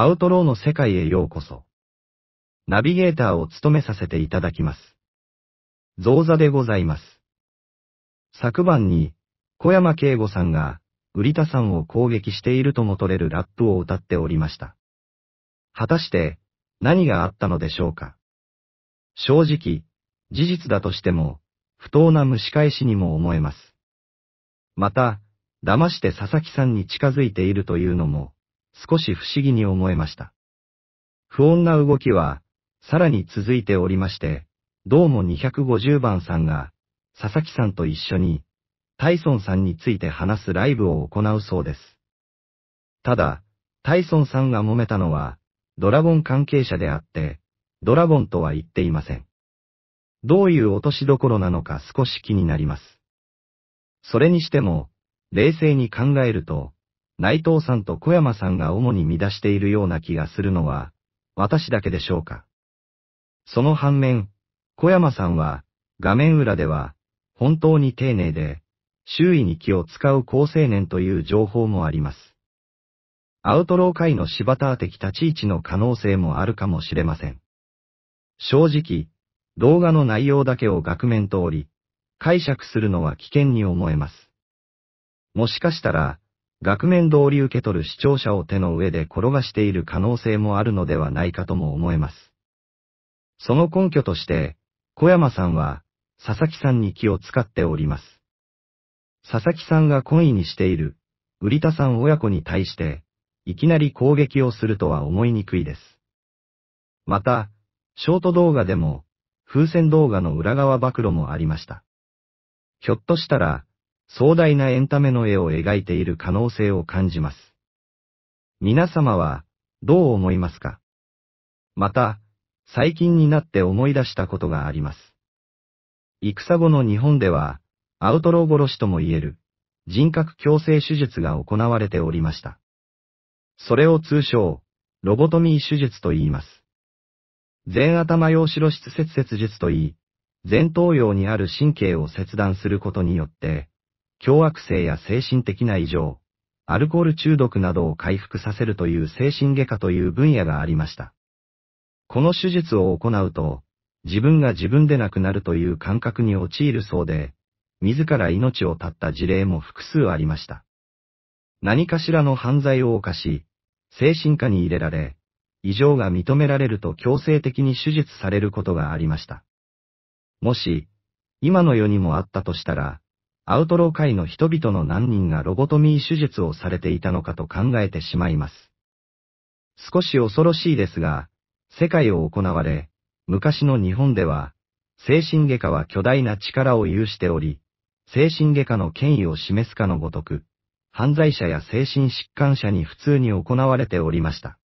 アウトローの世界へようこそ。ナビゲーターを務めさせていただきます。造座でございます。昨晩に、小山慶吾さんが、瓜田さんを攻撃しているとも取れるラップを歌っておりました。果たして、何があったのでしょうか。正直、事実だとしても、不当な蒸し返しにも思えます。また、騙して佐々木さんに近づいているというのも、少し不思議に思えました。不穏な動きは、さらに続いておりまして、どうも250番さんが、佐々木さんと一緒に、タイソンさんについて話すライブを行うそうです。ただ、タイソンさんが揉めたのは、ドラゴン関係者であって、ドラゴンとは言っていません。どういう落としどころなのか少し気になります。それにしても、冷静に考えると、内藤さんと小山さんが主に乱しているような気がするのは、私だけでしょうか。その反面、小山さんは、画面裏では、本当に丁寧で、周囲に気を使う好青年という情報もあります。アウトロー界の柴田的立ち位置の可能性もあるかもしれません。正直、動画の内容だけを額面通り、解釈するのは危険に思えます。もしかしたら、額面通り受け取る視聴者を手の上で転がしている可能性もあるのではないかとも思えます。その根拠として、小山さんは、佐々木さんに気を使っております。佐々木さんが懇意にしている、売田さん親子に対して、いきなり攻撃をするとは思いにくいです。また、ショート動画でも、風船動画の裏側暴露もありました。ひょっとしたら、壮大なエンタメの絵を描いている可能性を感じます。皆様は、どう思いますかまた、最近になって思い出したことがあります。戦後の日本では、アウトロー殺しとも言える、人格矯正手術が行われておりました。それを通称、ロボトミー手術と言います。全頭用白質切切術と言い、前頭葉にある神経を切断することによって、凶悪性や精神的な異常、アルコール中毒などを回復させるという精神外科という分野がありました。この手術を行うと、自分が自分で亡くなるという感覚に陥るそうで、自ら命を絶った事例も複数ありました。何かしらの犯罪を犯し、精神科に入れられ、異常が認められると強制的に手術されることがありました。もし、今の世にもあったとしたら、アウトロー界の人々の何人がロボトミー手術をされていたのかと考えてしまいます。少し恐ろしいですが、世界を行われ、昔の日本では、精神外科は巨大な力を有しており、精神外科の権威を示すかのごとく、犯罪者や精神疾患者に普通に行われておりました。